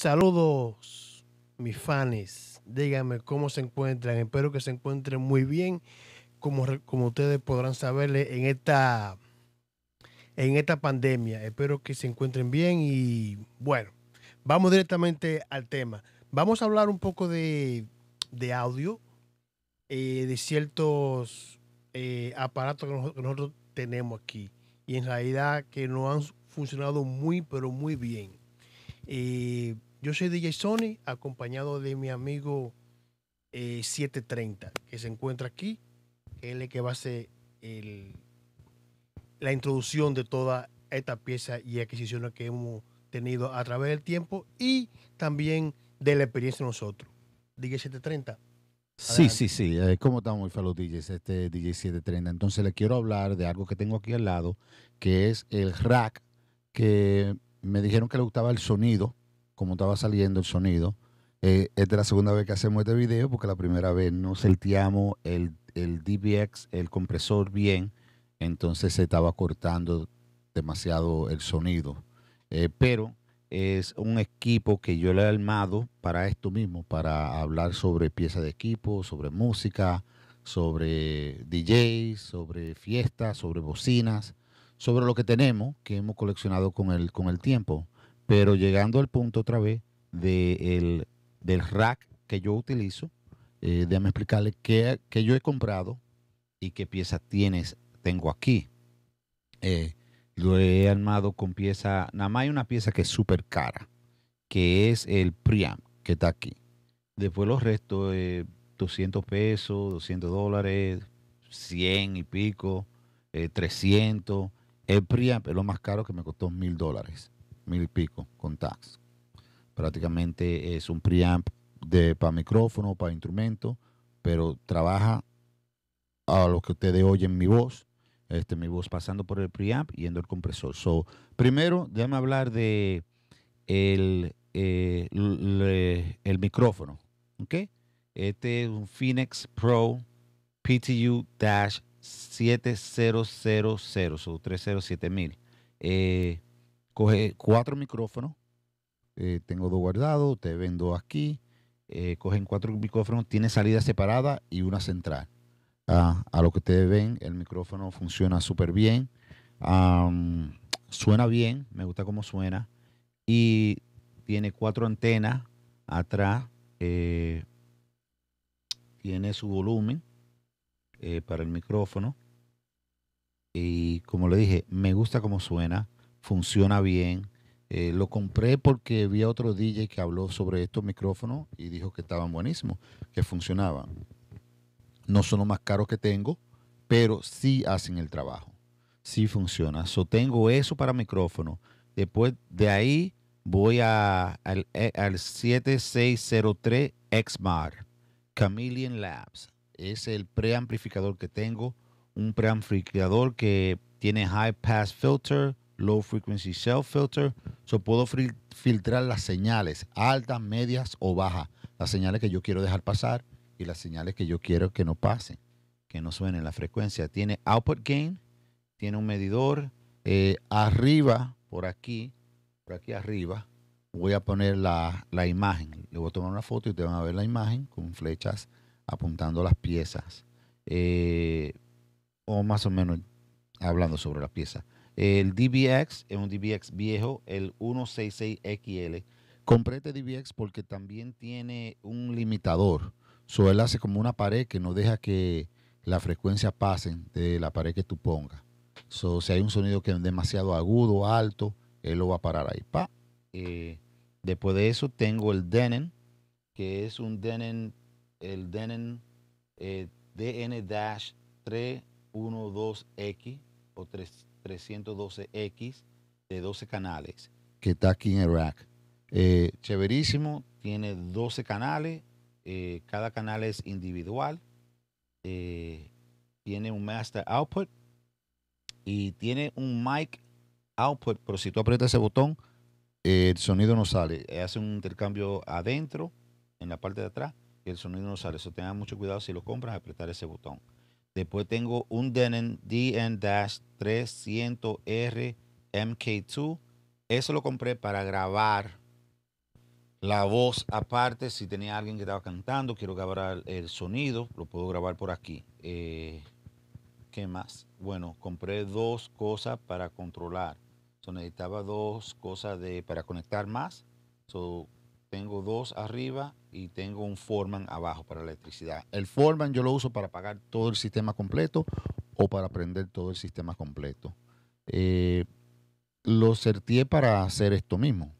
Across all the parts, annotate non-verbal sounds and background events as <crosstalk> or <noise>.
Saludos, mis fans. Díganme cómo se encuentran. Espero que se encuentren muy bien. Como, como ustedes podrán saberle en esta, en esta pandemia. Espero que se encuentren bien. Y bueno, vamos directamente al tema. Vamos a hablar un poco de, audio, eh, de ciertos eh, aparatos que nosotros, tenemos aquí. Y en realidad que no han funcionado muy, pero muy bien. Eh, yo soy DJ Sony, acompañado de mi amigo 730, eh, que se encuentra aquí. él es el que va a hacer la introducción de toda esta pieza y adquisiciones que hemos tenido a través del tiempo y también de la experiencia de nosotros. DJ 730. Sí, sí, sí. Eh, ¿Cómo estamos, muy DJs? Este DJ 730. Entonces le quiero hablar de algo que tengo aquí al lado, que es el rack, que me dijeron que le gustaba el sonido como estaba saliendo el sonido. Eh, esta es la segunda vez que hacemos este video porque la primera vez no salteamos el, el DBX, el compresor bien, entonces se estaba cortando demasiado el sonido. Eh, pero es un equipo que yo le he armado para esto mismo, para hablar sobre piezas de equipo, sobre música, sobre DJs, sobre fiestas, sobre bocinas, sobre lo que tenemos que hemos coleccionado con el, con el tiempo. Pero llegando al punto otra vez del rack que yo utilizo, eh, déjame explicarle qué, yo he comprado y qué piezas tienes, tengo aquí. Eh, lo he armado con pieza, nada más hay una pieza que es súper cara, que es el Priam, que está aquí. Después los restos, 200 eh, pesos, 200 dólares, 100 y pico, 300. Eh, el Priam es lo más caro que me costó mil dólares mil pico con tax. Prácticamente es un preamp de para micrófono, para instrumento, pero trabaja a lo que ustedes oyen mi voz, este, mi voz pasando por el preamp yendo al compresor. So, primero, déjame hablar de el, eh, el micrófono. ¿okay? Este es un Phoenix Pro PTU-7000, so 307000. Eh, coge cuatro micrófonos, eh, tengo dos guardados, te vendo aquí, eh, cogen cuatro micrófonos, tiene salida separada y una central. Ah, a lo que ustedes ven, el micrófono funciona súper bien, suena bien, me gusta cómo suena, y tiene cuatro antenas atrás, eh, tiene su volumen para el micrófono, y como le dije, me gusta cómo suena funciona bien. Eh, lo compré porque vi a otro DJ que habló sobre estos micrófonos y dijo que estaban buenísimos, que funcionaban. No son los más caros que tengo, pero sí hacen el trabajo. Sí funciona. So tengo eso para micrófono. Después de ahí voy a, al, eh, al 7603 XMAR, Chameleon Labs. Es el preamplificador que tengo. Un preamplificador que tiene high pass filter, Low Frequency shell Filter. Yo puedo filtrar las señales altas, medias o bajas. Las señales que yo quiero dejar pasar y las señales que yo quiero que no pasen, que no suenen la frecuencia. Tiene output gain, tiene un medidor. Eh, arriba, por aquí, por aquí arriba, voy a poner la, imagen. Le voy a tomar una foto y te van a ver la imagen con flechas apuntando las piezas. Eh, o más o menos hablando sobre las piezas. El DBX es un DBX viejo, el 166XL. Compré este DBX porque también tiene un limitador. So, él hace como una pared que no deja que la frecuencia pasen de la pared que tú pongas. si hay un sonido que es demasiado agudo, alto, él lo va a parar ahí. Pa. Eh, después de eso tengo el Denon, que es un Denon, el Denon eh, DN-312X o 3. 312X de 12 canales que está aquí en el rack. Eh, chéverísimo, tiene 12 canales, eh, cada canal es individual, eh, tiene un master output y tiene un mic output, pero si tú aprietas ese botón, eh, el sonido no sale. Hace un intercambio adentro, en la parte de atrás, y el sonido no sale. Eso tenga mucho cuidado si lo compras, apretar ese botón. Después tengo un Denon DN-300R MK2. Eso lo compré para grabar la voz aparte. Si tenía alguien que estaba cantando, quiero grabar el sonido, lo puedo grabar por aquí. Eh, ¿Qué más? Bueno, compré dos cosas para controlar. necesitaba dos cosas de, para conectar más. So, tengo dos arriba y tengo un forman abajo para electricidad. El forman yo lo uso para apagar todo el sistema completo o para prender todo el sistema completo. Eh, lo certié para hacer esto mismo,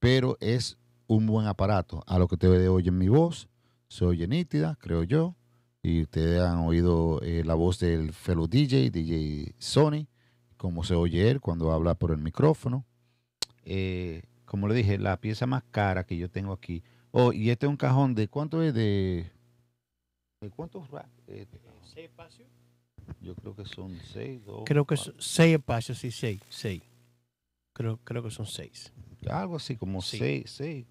pero es un buen aparato. A lo que ustedes oyen mi voz, se oye nítida, creo yo, y ustedes han oído eh, la voz del fellow DJ, DJ Sony, como se oye él cuando habla por el micrófono. Eh, como le dije, la pieza más cara que yo tengo aquí. Oh, y este es un cajón de cuánto es de. ¿De cuántos racks? Eh, ¿Seis espacios? Yo creo que son seis, dos, Creo que son seis espacios, sí, seis, seis. Creo, que son seis. Algo así, como seis, seis.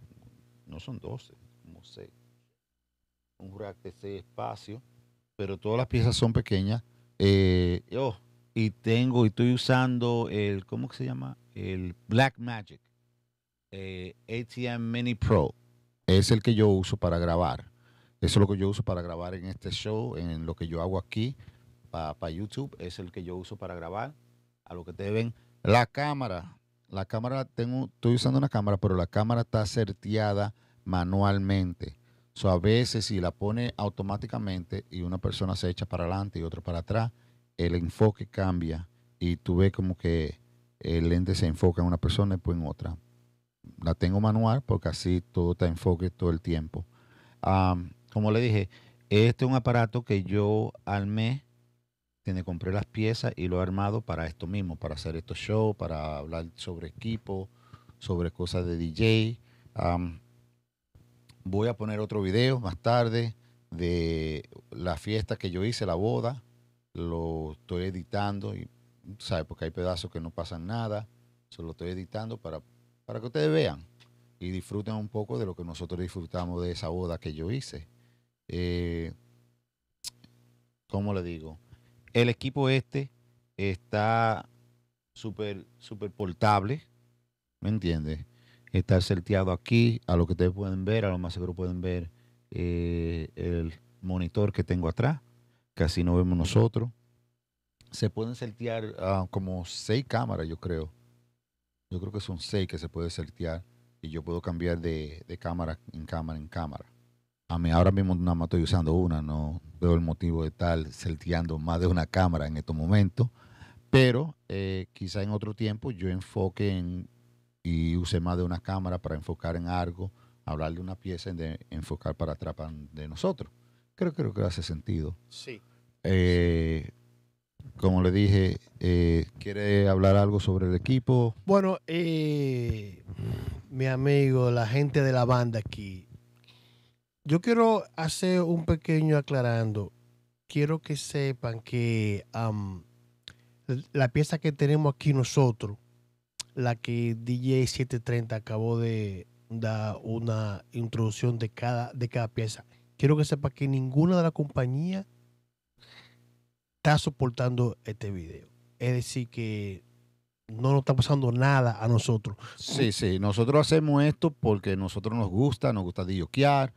No son doce, como seis. Un rack de seis espacios, pero todas las piezas son pequeñas. Eh, oh, y tengo, y estoy usando el, ¿cómo que se llama? El Black Magic. Eh, ATM Mini Pro es el que yo uso para grabar. Eso es lo que yo uso para grabar en este show, en lo que yo hago aquí para YouTube. Es el que yo uso para grabar. A lo que te ven. La cámara. La cámara, tengo, estoy usando una cámara, pero la cámara está certeada manualmente. So, a veces si la pone automáticamente y una persona se echa para adelante y otra para atrás, el enfoque cambia y tú ves como que el lente se enfoca en una persona y después pues en otra la tengo manual porque así todo está enfoque todo el tiempo. como le dije, este es un aparato que yo armé, tiene compré las piezas y lo he armado para esto mismo, para hacer estos shows, para hablar sobre equipo, sobre cosas de DJ. voy a poner otro video más tarde de la fiesta que yo hice, la boda. Lo estoy editando y, sabe Porque hay pedazos que no pasan nada. Solo lo estoy editando para para que ustedes vean y disfruten un poco de lo que nosotros disfrutamos de esa boda que yo hice. Eh, ¿Cómo le digo? El equipo este está súper, super portable, ¿me entiendes? Está certeado aquí, a lo que ustedes pueden ver, a lo más seguro pueden ver eh, el monitor que tengo atrás, que así no vemos nosotros. Se pueden certear ah, como seis cámaras, yo creo yo creo que son seis que se puede saltear y yo puedo cambiar de, cámara en cámara en cámara. A mí ahora mismo nada más estoy usando una, no veo el motivo de estar salteando más de una cámara en estos momentos, pero eh, quizá en otro tiempo yo enfoque en, y use más de una cámara para enfocar en algo, hablar de una pieza y de, enfocar para atrapar de nosotros. Creo, creo que hace sentido. Sí. Eh, sí como le dije, eh, ¿quiere hablar algo sobre el equipo? Bueno, eh, mi amigo, la gente de la banda aquí, yo quiero hacer un pequeño aclarando. Quiero que sepan que la pieza que tenemos aquí nosotros, la que DJ 730 acabó de dar una introducción de cada, de cada pieza, quiero que sepan que ninguna de las compañías está soportando este video. Es decir, que no nos está pasando nada a nosotros. Sí, sí, nosotros hacemos esto porque nosotros nos gusta, nos gusta dilloquear.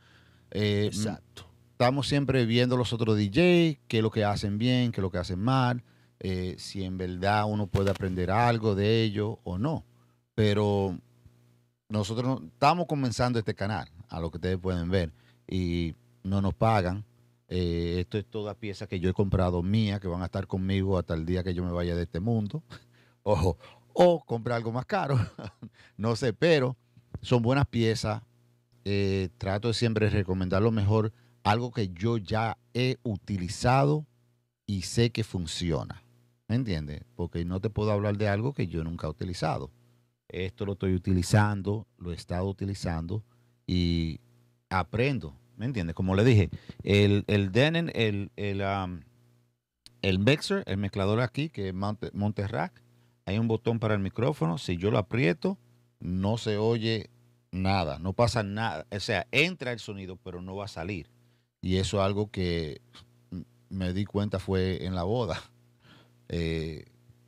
Eh, Exacto. Estamos siempre viendo los otros DJ, qué es lo que hacen bien, qué es lo que hacen mal, eh, si en verdad uno puede aprender algo de ellos o no. Pero nosotros estamos comenzando este canal, a lo que ustedes pueden ver, y no nos pagan, eh, esto es toda pieza que yo he comprado mía, que van a estar conmigo hasta el día que yo me vaya de este mundo. <laughs> Ojo, o comprar algo más caro, <laughs> no sé, pero son buenas piezas. Eh, trato de siempre recomendar lo mejor, algo que yo ya he utilizado y sé que funciona. ¿Me entiendes? Porque no te puedo hablar de algo que yo nunca he utilizado. Esto lo estoy utilizando, lo he estado utilizando y aprendo ¿Me entiendes? Como le dije, el, el Denon, el, el, um, el mixer, el mezclador aquí, que es Monte, hay un botón para el micrófono. Si yo lo aprieto, no se oye nada, no pasa nada. O sea, entra el sonido, pero no va a salir. Y eso es algo que me di cuenta fue en la boda. <laughs> Eh,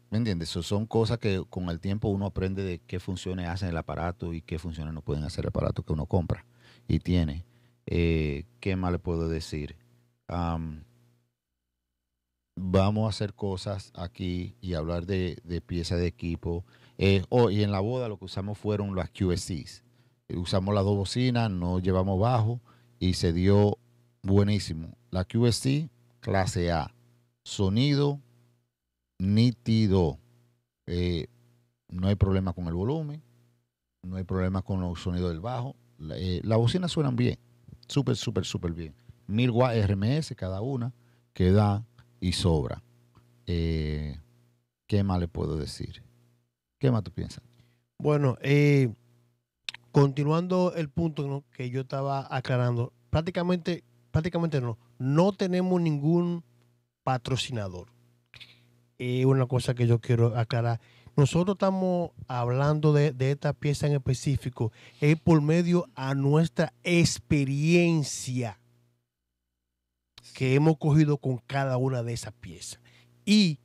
¿Me entiendes? son cosas que con el tiempo uno aprende de qué funciones hacen el aparato y qué funciones no pueden hacer el aparato que uno compra y tiene. Eh, ¿Qué más le puedo decir? vamos a hacer cosas aquí y hablar de, piezas de equipo. hoy eh, oh, en la boda lo que usamos fueron las QSCs. Usamos las dos bocinas, no llevamos bajo y se dio buenísimo. La QSC, clase A. Sonido nítido. Eh, no hay problema con el volumen, no hay problema con los sonidos del bajo. las bocinas suenan bien súper, súper, súper bien. Mil RMS cada una, que da y sobra. Eh, ¿Qué más le puedo decir? ¿Qué más tú piensas? Bueno, eh, continuando el punto que yo estaba aclarando, prácticamente, prácticamente no, no tenemos ningún patrocinador. y una cosa que yo quiero aclarar nosotros estamos hablando de, esta pieza en específico, es por medio a nuestra experiencia que hemos cogido con cada una de esas piezas. Y,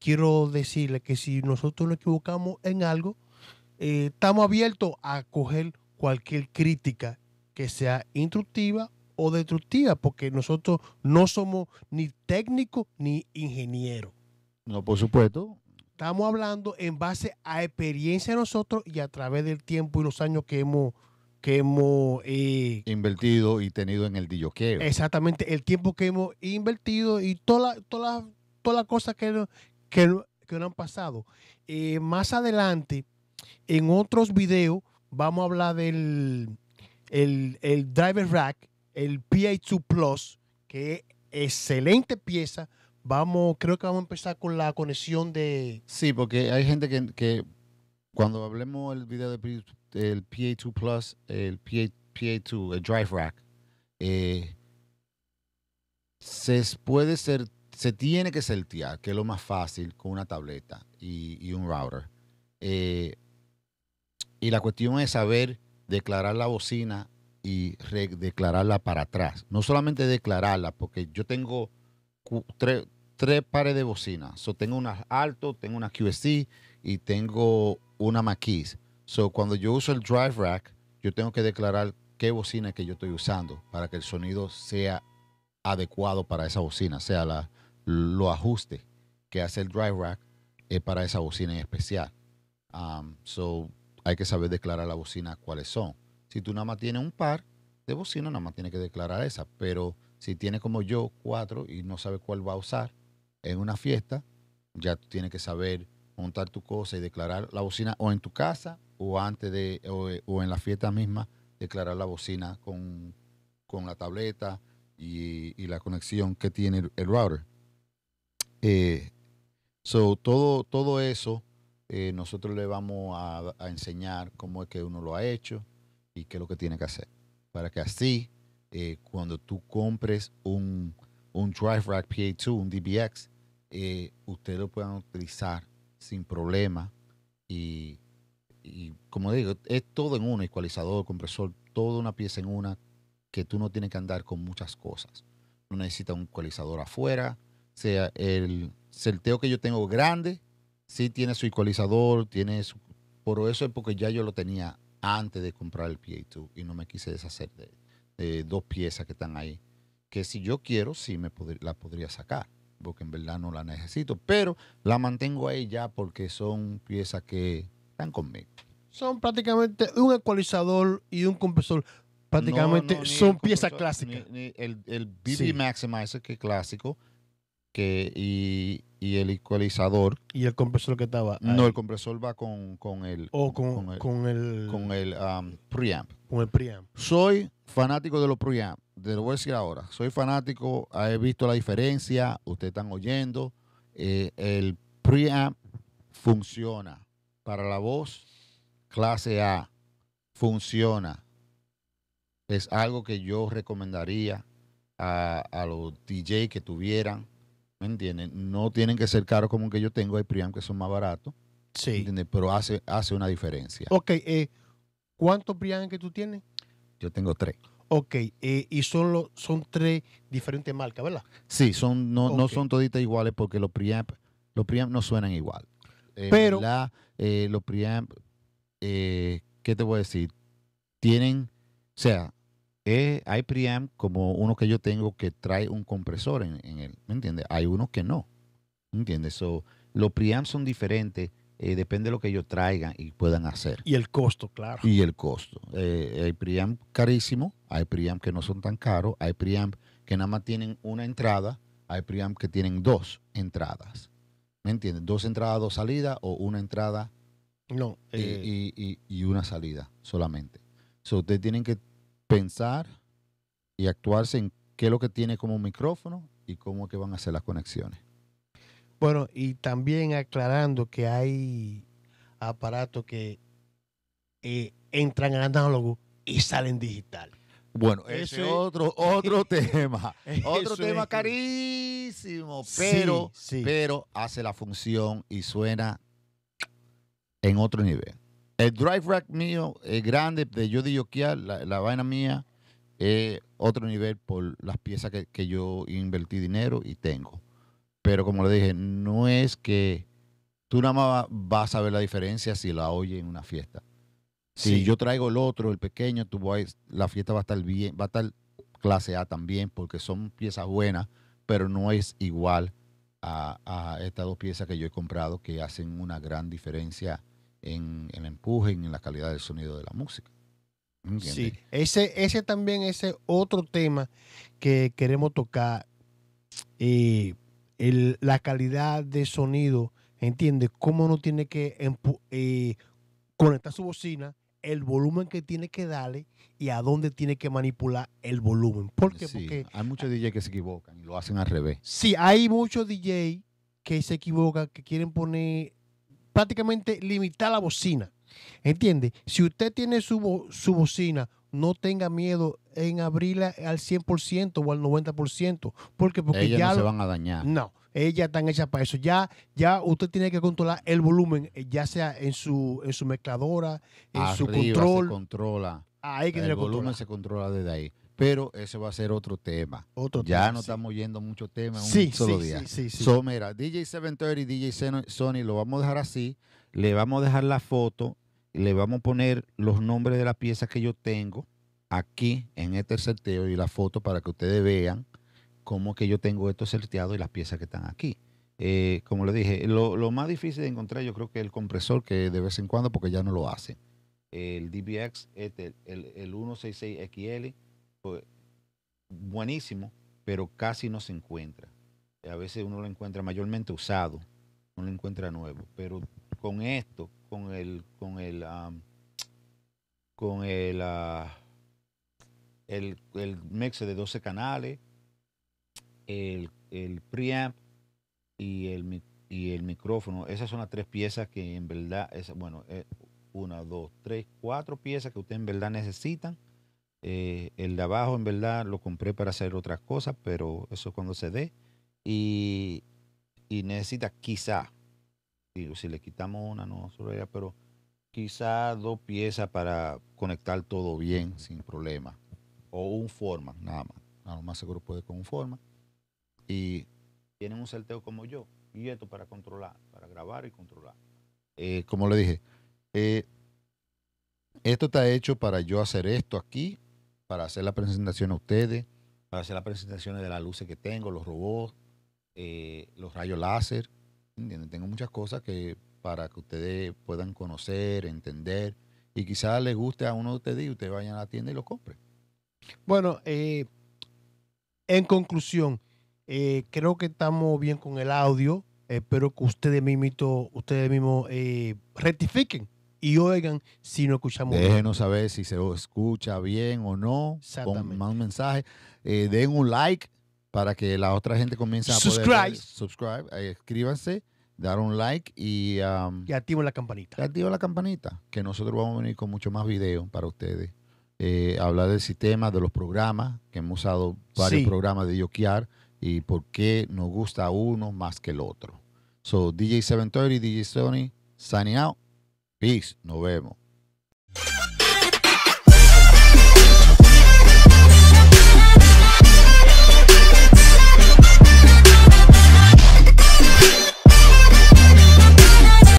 quiero decirle que si nosotros nos equivocamos en algo, eh, estamos abiertos a coger cualquier crítica que sea instructiva o destructiva, porque nosotros no somos ni técnico ni ingeniero. No, por supuesto. Estamos hablando en base a experiencia de nosotros y a través del tiempo y los años que hemos que hemos eh, invertido y tenido en el dilloqueo. Exactamente, el tiempo que hemos invertido y todas las toda las cosas que, que, han pasado. Eh, más adelante, en otros videos, vamos a hablar del el, Driver Rack, el pi 2 Plus, que es excelente pieza vamos, creo que vamos a empezar con la conexión de... Sí, porque hay gente que, cuando hablemos el video del PA2 Plus, el PA, 2 el Drive Rack, eh, se puede ser, se tiene que sertear, que es lo más fácil con una tableta y, un router. Eh, y la cuestión es saber declarar la bocina y declararla para atrás. No solamente declararla, porque yo tengo tres, tres pares de bocinas. So, tengo una alto, tengo una QSC y tengo una Maquis. So, cuando yo uso el drive rack, yo tengo que declarar qué bocina que yo estoy usando para que el sonido sea adecuado para esa bocina, o sea, la, lo ajuste que hace el drive rack es eh, para esa bocina en especial. Um, so, hay que saber declarar la bocina cuáles son. Si tú nada más tienes un par de bocinas, nada más tienes que declarar esa. Pero si tienes como yo cuatro y no sabes cuál va a usar, en una fiesta, ya tú tienes que saber montar tu cosa y declarar la bocina o en tu casa o antes de o, en la fiesta misma declarar la bocina con, la tableta y, la conexión que tiene el, router. Eh, so, todo, todo eso eh, nosotros le vamos a, enseñar cómo es que uno lo ha hecho y qué es lo que tiene que hacer. Para que así, eh, cuando tú compres un, un Drive Rack PA2, un DBX, eh, ustedes lo puedan utilizar sin problema. Y, como digo, es todo en uno, ecualizador, compresor, toda una pieza en una, que tú no tienes que andar con muchas cosas. No necesitas un ecualizador afuera. O sea, el Celteo que yo tengo grande, si tiene su ecualizador, tiene su... Por eso es porque ya yo lo tenía antes de comprar el PA2 y no me quise deshacer de, dos piezas que están ahí. Que si yo quiero, sí me la podría sacar porque en verdad no la necesito, pero la mantengo ahí ya porque son piezas que están conmigo. Son prácticamente un ecualizador y un compresor. Prácticamente son piezas clásicas. el, el BB Maximizer, que es clásico, que, y, y, el ecualizador. Y el compresor que estaba. No, el compresor va con, con el. con, Con el, um, preamp. Con el preamp. Soy fanático de los preamp te lo voy a decir ahora. Soy fanático, he visto la diferencia, ustedes están oyendo. Eh, el preamp funciona. Para la voz, clase A, funciona. Es algo que yo recomendaría a, los DJ que tuvieran. ¿Me entienden? No tienen que ser caros como que yo tengo. Hay preamp que son más baratos. Sí. Pero hace, hace una diferencia. Ok, eh, ¿cuántos preamp que tú tienes? Yo tengo tres. Ok, eh, y son, son tres diferentes marcas, ¿verdad? Sí, son, no, son toditas iguales porque los preamp, los preamp no suenan igual. Eh, Pero. eh, los preamp, eh, ¿qué te voy a decir? Tienen, o sea, hay preamp como uno que yo tengo que trae un compresor en, él, ¿me entiendes? Hay uno que no, ¿me entiendes? los preamp son diferentes. depende de lo que ellos traigan y puedan hacer. Y el costo, claro. Y el costo. el preamp carísimo hay preamp que no son tan caros, hay preamp que nada más tienen una entrada, hay preamp que tienen dos entradas. ¿Me entiendes? Dos entradas, dos salidas o una entrada no, y, eh, una salida solamente. Entonces, ustedes tienen que pensar y actuarse en qué es lo que tiene como micrófono y cómo que van a hacer las conexiones. Bueno, y también aclarando que hay aparatos que eh, entran en análogo y salen digital. Bueno, ese es otro, <laughs> otro tema. Otro tema carísimo, pero, pero hace la función y suena en otro nivel. El drive rack mío es grande, de yo de la, la vaina mía es otro nivel por las piezas que, que yo invertí dinero y tengo. Pero como le dije, no es que tú nada más vas a ver la diferencia si la oyes en una fiesta si yo traigo el otro, el pequeño, la fiesta va a estar bien, va a estar clase A también, porque son piezas buenas, pero no es igual a, estas dos piezas que yo he comprado que hacen una gran diferencia en, el empuje y en la calidad del sonido de la música. Sí, ese, ese también, ese otro tema que queremos tocar, eh, la calidad de sonido, ¿entiendes? Cómo uno tiene que eh, conectar su bocina el volumen que tiene que darle y a dónde tiene que manipular el volumen. Porque hay muchos DJ que se equivocan y lo hacen al revés. Sí, hay muchos DJ que se equivocan, que quieren poner prácticamente limitar la bocina. ¿Entiende? Si usted tiene su, su bocina, no tenga miedo en abrirla al 100% o al 90%. Porque, porque ya no se van a dañar. No ellas están hechas para eso. Ya, ya usted tiene que controlar el volumen, eh, ya sea en su, en su mezcladora, en su control. Se controla. Ahí que el volumen se controla desde ahí. Pero ese va a ser otro tema. ya no estamos yendo muchos temas en sí, un solo día. Sí, DJ 730 y DJ Sony lo vamos a dejar así. Le vamos a dejar la foto. Le vamos a poner los nombres de las piezas que yo tengo aquí en este sorteo y la foto para que ustedes vean como que yo tengo esto certeado y las piezas que están aquí. Eh, como le dije, lo, más difícil de encontrar yo creo que es el compresor, que de vez en cuando, porque ya no lo hace. El DBX, este, el, 166XL, pues, buenísimo, pero casi no se encuentra. A veces uno lo encuentra mayormente usado, no lo encuentra nuevo. Pero con esto, con el, con el, con el, ah, el, el mix de 12 canales, el, el preamp y el, y el micrófono. Esas son las tres piezas que en verdad, es, bueno, eh, una, dos, tres, cuatro piezas que usted en verdad necesitan. Eh, el de abajo en verdad lo compré para hacer otras cosas, pero eso es cuando se dé. Y, necesita quizá, digo, si le quitamos una, no, ella pero quizá dos piezas para conectar todo bien, sin problema. O un forma, nada más. A más seguro puede con un forma y tienen un salteo como yo, y esto para controlar, para grabar y controlar. Eh, como le dije, eh, esto está hecho para yo hacer esto aquí, para hacer la presentación a ustedes, para hacer las presentaciones de las luces que tengo, los robots, eh, los rayos láser. Tengo muchas cosas que para que ustedes puedan conocer, entender y quizás les guste a uno de ustedes y ustedes vayan a la tienda y lo compren. Bueno, en conclusión, eh, creo que estamos bien con el audio. Espero que ustedes mismos, ustedes mismos eh, rectifiquen y oigan si no escuchamos bien. Déjenos saber si se escucha bien o no. con más un mensaje. Eh, den un like para que la otra gente comience a subscribe. poder... Subscribe. escríbanse, dar un like y... Um, activen la campanita. activen la campanita, que nosotros vamos a venir con mucho más videos para ustedes. hablar del sistema, de los programas, que hemos usado varios programas de yoquear y por qué nos gusta uno más que el otro. So, DJ730, DJ Sony, signing out. Peace. Nos vemos.